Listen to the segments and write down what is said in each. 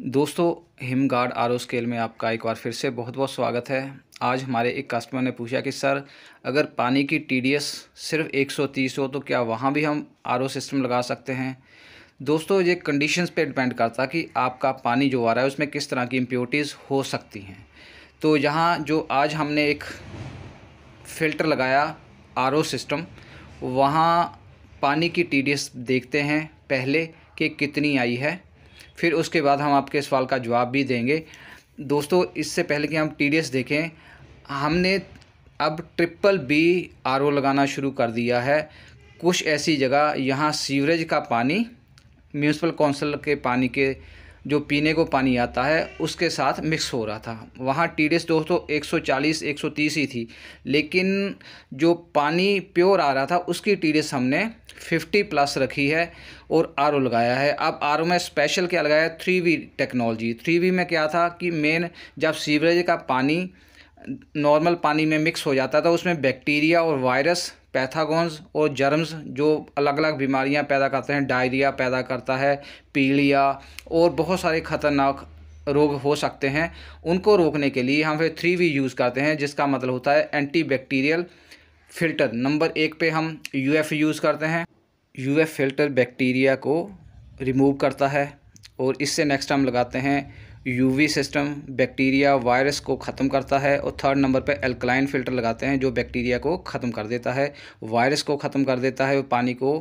दोस्तों him guard are scale में आपका एक बार फिर से बहुत बहुत स्वागत है आज हमारे एक कस्टमर ने पूछा कि सर अगर पानी की एस सिर्फ 130 हो तो क्या वहाँ भी हम आर सिस्टम लगा सकते हैं दोस्तों ये कंडीशंस पे डिपेंड करता कि आपका पानी जो आ रहा है उसमें किस तरह की इम्प्योरिटीज़ हो सकती हैं तो यहाँ जो आज हमने एक फ़िल्टर लगाया आर सिस्टम वहाँ पानी की टी देखते हैं पहले कि कितनी आई है फिर उसके बाद हम आपके सवाल का जवाब भी देंगे दोस्तों इससे पहले कि हम टी देखें हमने अब ट्रिपल बी आर लगाना शुरू कर दिया है कुछ ऐसी जगह यहाँ सीवरेज का पानी म्यूनसिपल काउंसिल के पानी के जो पीने को पानी आता है उसके साथ मिक्स हो रहा था वहाँ टी दोस्तों 140 130 ही थी लेकिन जो पानी प्योर आ रहा था उसकी टी हमने 50 प्लस रखी है और आर लगाया है अब आर में स्पेशल क्या लगाया three V technology three V में क्या था कि मेन जब सीवरेज का पानी नॉर्मल पानी में मिक्स हो जाता था उसमें बैक्टीरिया और वायरस पैथागोन्स और जर्म्स जो अलग अलग बीमारियां पैदा करते हैं डायरिया पैदा करता है पीलिया और बहुत सारे ख़तरनाक रोग हो सकते हैं उनको रोकने के लिए हम फिर थ्री वी यूज़ करते हैं जिसका मतलब होता है एंटी बैक्टीरियल फिल्टर नंबर एक पे हम यू एफ यूज़ करते हैं यू एफ फिल्टर बैक्टीरिया को रिमूव करता है और इससे नेक्स्ट हम लगाते हैं यूवी सिस्टम बैक्टीरिया वायरस को ख़त्म करता है और थर्ड नंबर पे एल्कलाइन फ़िल्टर लगाते हैं जो बैक्टीरिया को ख़त्म कर देता है वायरस को ख़त्म कर देता है पानी को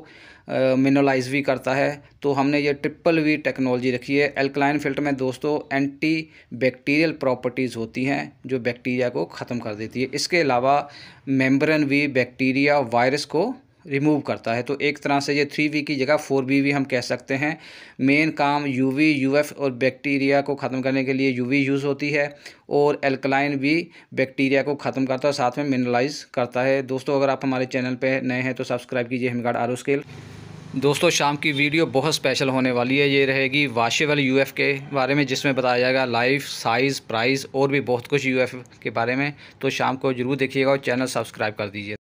मिनरलाइज भी करता है तो हमने ये ट्रिपल वी टेक्नोलॉजी रखी है एल्कलाइन फ़िल्टर में दोस्तों एंटी बैक्टीरियल प्रॉपर्टीज़ होती हैं जो बैक्टीरिया को ख़त्म कर देती है इसके अलावा मेम्ब्रेन वी बैक्टीरिया वायरस को रिमूव करता है तो एक तरह से ये थ्री वी की जगह फोर बी भी हम कह सकते हैं मेन काम यूवी यूएफ और बैक्टीरिया को ख़त्म करने के लिए यूवी यूज़ होती है और एल्कलाइन भी बैक्टीरिया को ख़त्म करता है साथ में मिनरलाइज करता है दोस्तों अगर आप हमारे चैनल पर नए हैं तो सब्सक्राइब कीजिए हिमगार्ड आर स्केल दोस्तों शाम की वीडियो बहुत स्पेशल होने वाली है ये रहेगी वाशेबल यूएफ के बारे में जिसमें बताया जाएगा लाइफ साइज़ प्राइस और भी बहुत कुछ यूएफ के बारे में तो शाम को जरूर देखिएगा और चैनल सब्सक्राइब कर दीजिए